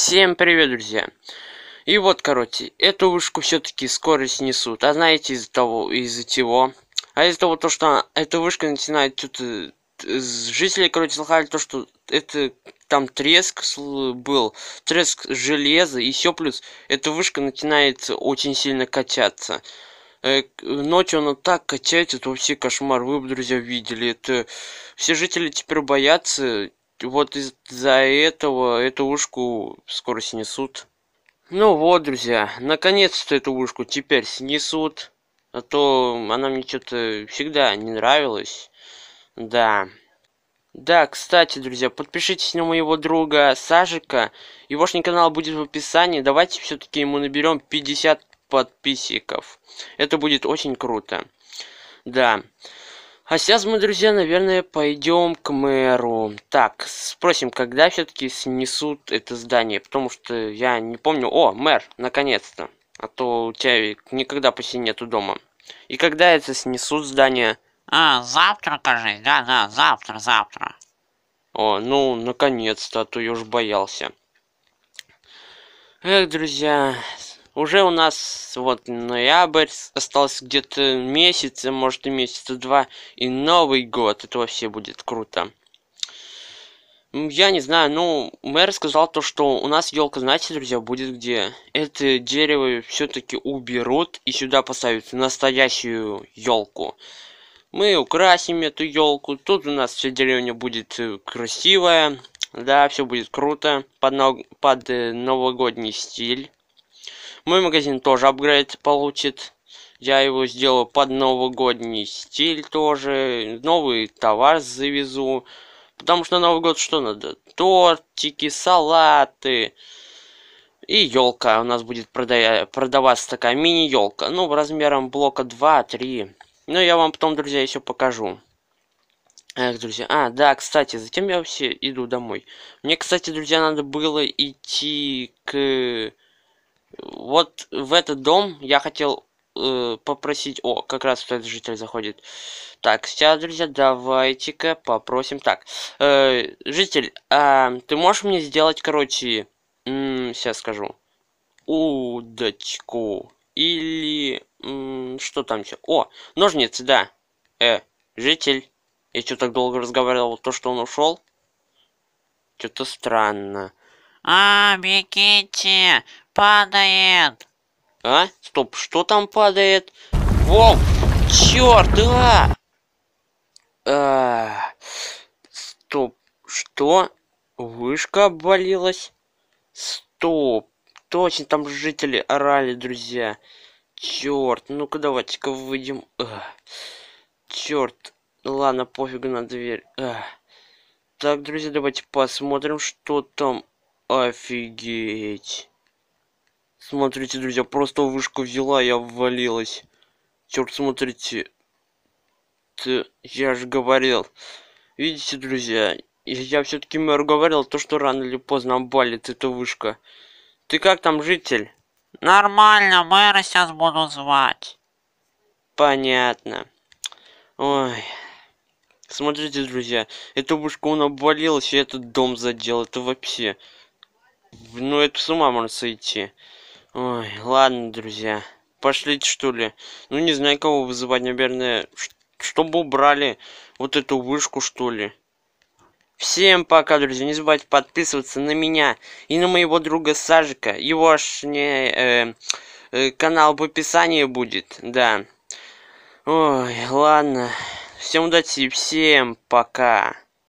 Всем привет, друзья! И вот, короче, эту вышку все-таки скоро снесут. А знаете из-за того, из-за чего? А из-за того, то, что эта вышка начинает тут... Э, жители, короче, слыхали то, что это там треск был, треск железа, и еще плюс эта вышка начинает очень сильно качаться. Э, ночью она так качается, это вообще кошмар. Вы бы, друзья, видели. Это все жители теперь боятся вот из-за этого эту ушку скоро снесут. Ну вот, друзья, наконец-то эту ушку теперь снесут. А то она мне что-то всегда не нравилась. Да. Да, кстати, друзья, подпишитесь на моего друга Сажика. Его не канал будет в описании. Давайте все-таки ему наберем 50 подписчиков. Это будет очень круто. Да а сейчас мы, друзья, наверное, пойдем к мэру. Так, спросим, когда все-таки снесут это здание, потому что я не помню. О, мэр, наконец-то. А то у тебя никогда почти нету дома. И когда это снесут здание? А, завтра, кажется, да-да, завтра, завтра. О, ну, наконец-то, а то я уж боялся. Эх, друзья, уже у нас вот ноябрь, остался где-то месяц, а может и месяца два, и Новый год, это вообще будет круто. Я не знаю, ну, мэр сказал то, что у нас елка, знаете, друзья, будет где? Это дерево все-таки уберут и сюда поставят настоящую елку. Мы украсим эту елку. Тут у нас все деревня будет э, красивая. Да, все будет круто. Под, ног... под э, новогодний стиль. Мой магазин тоже апгрейд получит. Я его сделаю под новогодний стиль тоже. Новый товар завезу. Потому что на Новый год что надо? Тортики, салаты. И елка у нас будет прода продаваться такая мини-елка. Ну, размером блока 2-3. Ну я вам потом, друзья, еще покажу. Эх, друзья. А, да, кстати, затем я все иду домой. Мне, кстати, друзья, надо было идти к вот в этот дом я хотел э, попросить... О, как раз этот житель заходит. Так, сейчас, друзья, давайте-ка попросим. Так, э, житель, э, ты можешь мне сделать, короче, сейчас скажу, удочку или что там еще? О, ножницы, да. Э, житель, я что так долго разговаривал, то, что он ушел? Что-то странно. А, бегите! падает. А? Стоп, что там падает? Воу! Черт, да! А, стоп, что? Вышка обвалилась? Стоп, точно, там жители орали, друзья. Черт, ну-ка давайте-ка выйдем. А, черт, ладно, пофигу на дверь. А. Так, друзья, давайте посмотрим, что там. Офигеть. Смотрите, друзья, просто вышку взяла я ввалилась. Черт, смотрите. Ты, я же говорил. Видите, друзья, я все-таки мэр говорил то, что рано или поздно обвалит эта вышка. Ты как там, житель? Нормально, мэра сейчас буду звать. Понятно. Ой. Смотрите, друзья, эта вышка, он обвалилась, и этот дом задел, это вообще... Ну, это с ума можно сойти. Ой, ладно, друзья. Пошлите, что ли. Ну, не знаю, кого вызывать, наверное, чтобы убрали вот эту вышку, что ли. Всем пока, друзья. Не забывайте подписываться на меня и на моего друга Сажика. Его аж не... Э, э, канал в описании будет, да. Ой, ладно. Всем удачи и всем пока.